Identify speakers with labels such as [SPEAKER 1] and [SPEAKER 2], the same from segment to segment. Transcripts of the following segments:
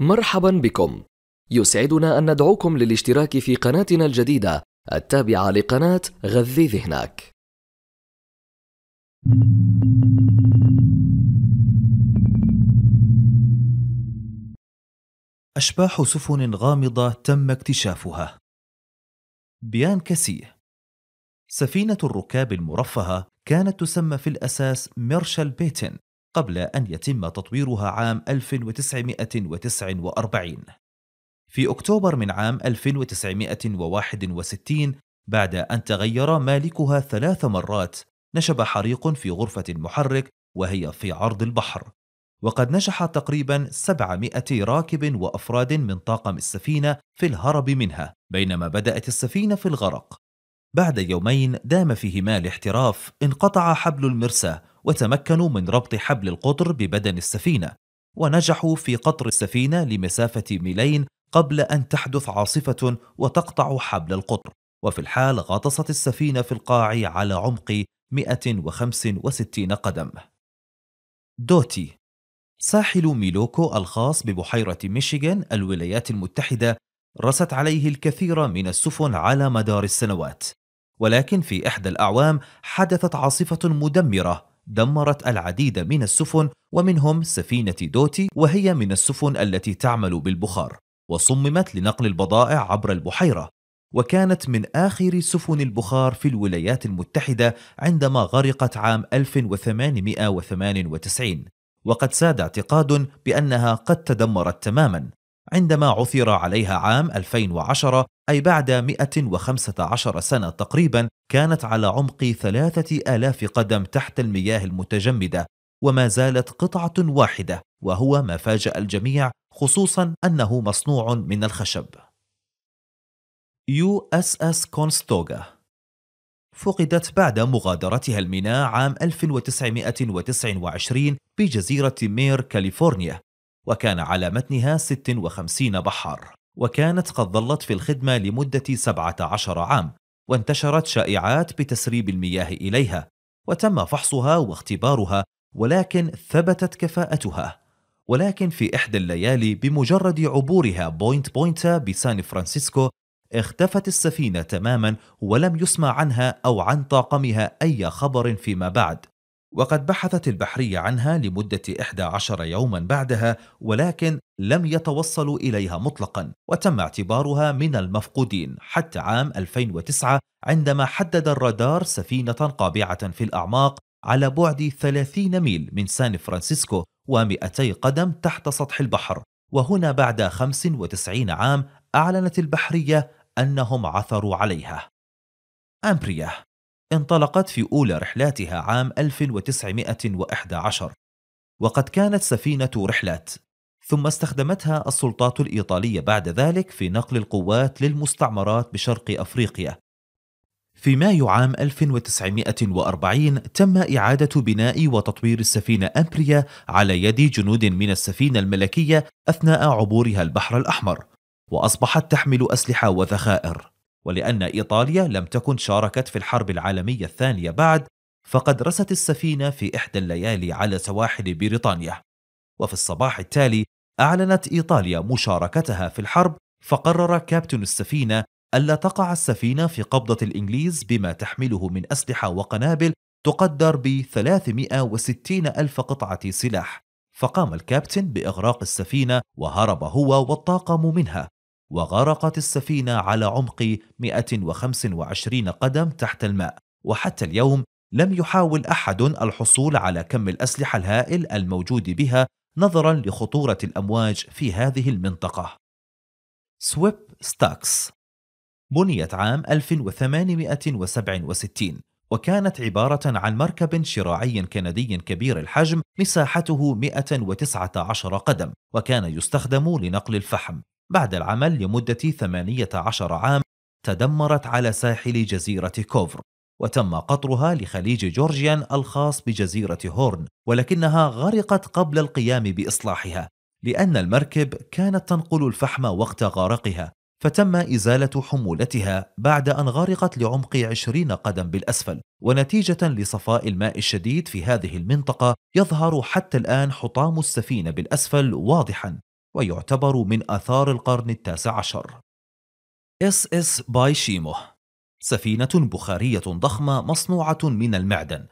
[SPEAKER 1] مرحبا بكم يسعدنا ان ندعوكم للاشتراك في قناتنا الجديده التابعه لقناه غذي ذهنك اشباح سفن غامضه تم اكتشافها بيان كسي سفينه الركاب المرفهه كانت تسمى في الاساس ميرشال بيتن قبل أن يتم تطويرها عام 1949 في أكتوبر من عام 1961 بعد أن تغير مالكها ثلاث مرات نشب حريق في غرفة المحرك وهي في عرض البحر وقد نجح تقريبا 700 راكب وأفراد من طاقم السفينة في الهرب منها بينما بدأت السفينة في الغرق بعد يومين دام فيهما الاحتراف انقطع حبل المرساة وتمكنوا من ربط حبل القطر ببدن السفينة ونجحوا في قطر السفينة لمسافة ميلين قبل أن تحدث عاصفة وتقطع حبل القطر وفي الحال غطست السفينة في القاع على عمق 165 قدم دوتي ساحل ميلوكو الخاص ببحيرة ميشيغان الولايات المتحدة رست عليه الكثير من السفن على مدار السنوات ولكن في إحدى الأعوام حدثت عاصفة مدمرة دمرت العديد من السفن ومنهم سفينة دوتي وهي من السفن التي تعمل بالبخار وصممت لنقل البضائع عبر البحيرة وكانت من آخر سفن البخار في الولايات المتحدة عندما غرقت عام 1898 وقد ساد اعتقاد بأنها قد تدمرت تماما عندما عثر عليها عام 2010 أي بعد 115 سنة تقريبا كانت على عمق 3000 قدم تحت المياه المتجمدة وما زالت قطعة واحدة وهو ما فاجأ الجميع خصوصا أنه مصنوع من الخشب يو أس أس كونستوغا فقدت بعد مغادرتها الميناء عام 1929 بجزيرة مير كاليفورنيا وكان على متنها 56 بحار وكانت قد ظلت في الخدمة لمدة 17 عام وانتشرت شائعات بتسريب المياه إليها وتم فحصها واختبارها ولكن ثبتت كفاءتها ولكن في إحدى الليالي بمجرد عبورها بوينت بوينتا بسان فرانسيسكو اختفت السفينة تماما ولم يسمع عنها أو عن طاقمها أي خبر فيما بعد وقد بحثت البحرية عنها لمدة 11 يوما بعدها ولكن لم يتوصلوا إليها مطلقا وتم اعتبارها من المفقودين حتى عام 2009 عندما حدد الرادار سفينة قابعة في الأعماق على بعد 30 ميل من سان فرانسيسكو و200 قدم تحت سطح البحر وهنا بعد 95 عام أعلنت البحرية أنهم عثروا عليها أمبريا انطلقت في أولى رحلاتها عام 1911 وقد كانت سفينة رحلات ثم استخدمتها السلطات الإيطالية بعد ذلك في نقل القوات للمستعمرات بشرق أفريقيا في مايو عام 1940 تم إعادة بناء وتطوير السفينة أمبريا على يد جنود من السفينة الملكية أثناء عبورها البحر الأحمر وأصبحت تحمل أسلحة وذخائر ولأن إيطاليا لم تكن شاركت في الحرب العالمية الثانية بعد فقد رست السفينة في إحدى الليالي على سواحل بريطانيا وفي الصباح التالي أعلنت إيطاليا مشاركتها في الحرب فقرر كابتن السفينة ألا تقع السفينة في قبضة الإنجليز بما تحمله من أسلحة وقنابل تقدر ب 360 ألف قطعة سلاح فقام الكابتن بإغراق السفينة وهرب هو والطاقم منها وغرقت السفينة على عمق 125 قدم تحت الماء وحتى اليوم لم يحاول أحد الحصول على كم الأسلحة الهائل الموجود بها نظرا لخطورة الأمواج في هذه المنطقة سويب ستاكس بنيت عام 1867 وكانت عبارة عن مركب شراعي كندي كبير الحجم مساحته 119 قدم وكان يستخدم لنقل الفحم بعد العمل لمدة 18 عام تدمرت على ساحل جزيرة كوفر وتم قطرها لخليج جورجيان الخاص بجزيرة هورن ولكنها غرقت قبل القيام بإصلاحها لأن المركب كانت تنقل الفحم وقت غرقها فتم إزالة حمولتها بعد أن غرقت لعمق 20 قدم بالأسفل ونتيجة لصفاء الماء الشديد في هذه المنطقة يظهر حتى الآن حطام السفينة بالأسفل واضحا ويعتبر من آثار القرن التاسع عشر اس اس بايشيمو سفينة بخارية ضخمة مصنوعة من المعدن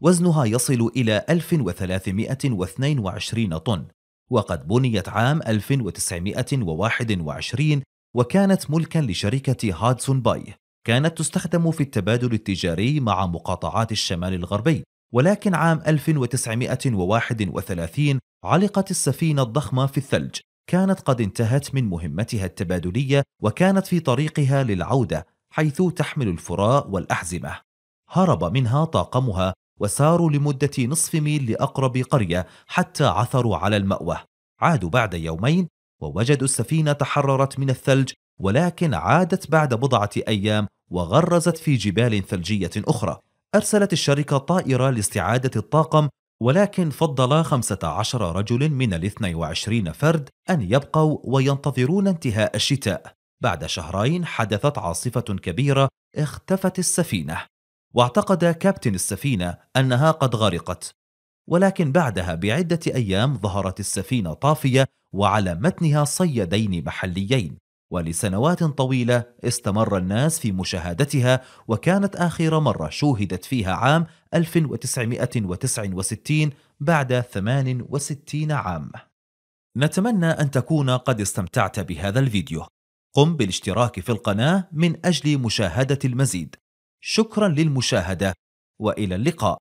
[SPEAKER 1] وزنها يصل إلى 1322 طن وقد بنيت عام 1921 وكانت ملكا لشركة هادسون باي كانت تستخدم في التبادل التجاري مع مقاطعات الشمال الغربي ولكن عام 1931 علقت السفينة الضخمة في الثلج كانت قد انتهت من مهمتها التبادلية وكانت في طريقها للعودة حيث تحمل الفراء والأحزمة هرب منها طاقمها وساروا لمدة نصف ميل لأقرب قرية حتى عثروا على المأوى عادوا بعد يومين ووجدوا السفينة تحررت من الثلج ولكن عادت بعد بضعة أيام وغرزت في جبال ثلجية أخرى أرسلت الشركة طائرة لاستعادة الطاقم ولكن فضل 15 رجل من ال 22 فرد أن يبقوا وينتظرون انتهاء الشتاء بعد شهرين حدثت عاصفة كبيرة اختفت السفينة واعتقد كابتن السفينة أنها قد غرقت ولكن بعدها بعدة أيام ظهرت السفينة طافية وعلى متنها صيادين محليين ولسنوات طويلة استمر الناس في مشاهدتها وكانت آخر مرة شوهدت فيها عام 1969 بعد 68 عام نتمنى أن تكون قد استمتعت بهذا الفيديو قم بالاشتراك في القناة من أجل مشاهدة المزيد شكرا للمشاهدة وإلى اللقاء